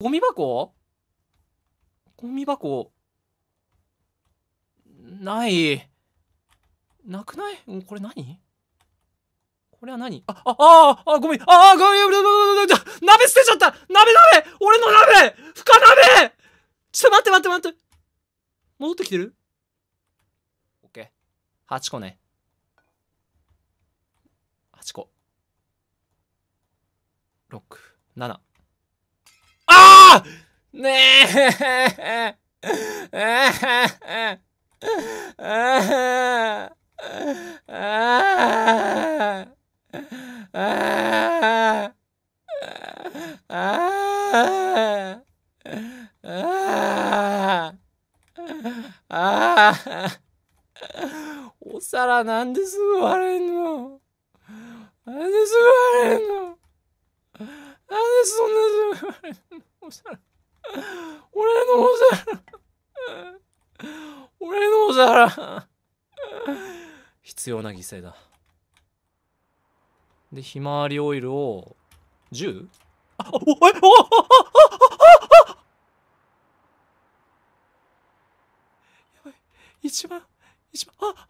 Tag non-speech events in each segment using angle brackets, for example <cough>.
ゴミ箱ゴミ箱。ない。なくないこれ何これは何あ、あ、ああ、あ、ごめん。ああ、ごめん。鍋捨てちゃった鍋鍋俺の鍋深鍋ちょっと待って待って待って。戻ってきてるオッケー。8個ね。8個。6、7。ねえああああああああお皿なんですぐ割れんのなんですぐ割れんのですそんなお俺のお皿俺のお必要な犠牲だでひまわりオイルを 10? あおえおやばい一番一番あ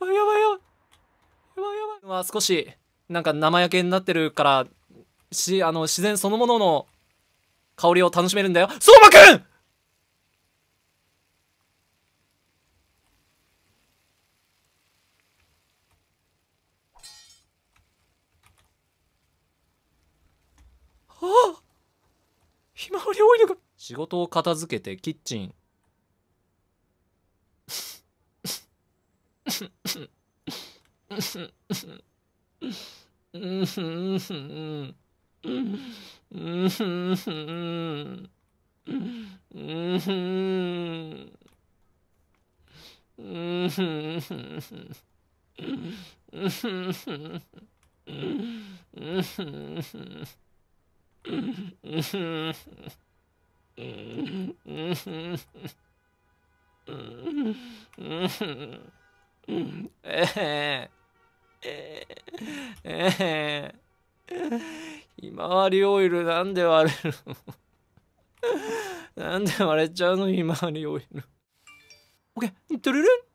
ばいやばいやばいやばいやばい、まあ、少しなんか生焼けになってるからしあの自然そのものの香りを楽しめるんだよ相馬くん仕事を片付けてキッチン Mm-hmm. <laughs> ええええええひまわりオイルなんで割れるのなんで割れちゃうのひまわりオイル。オッケー、トゥルルン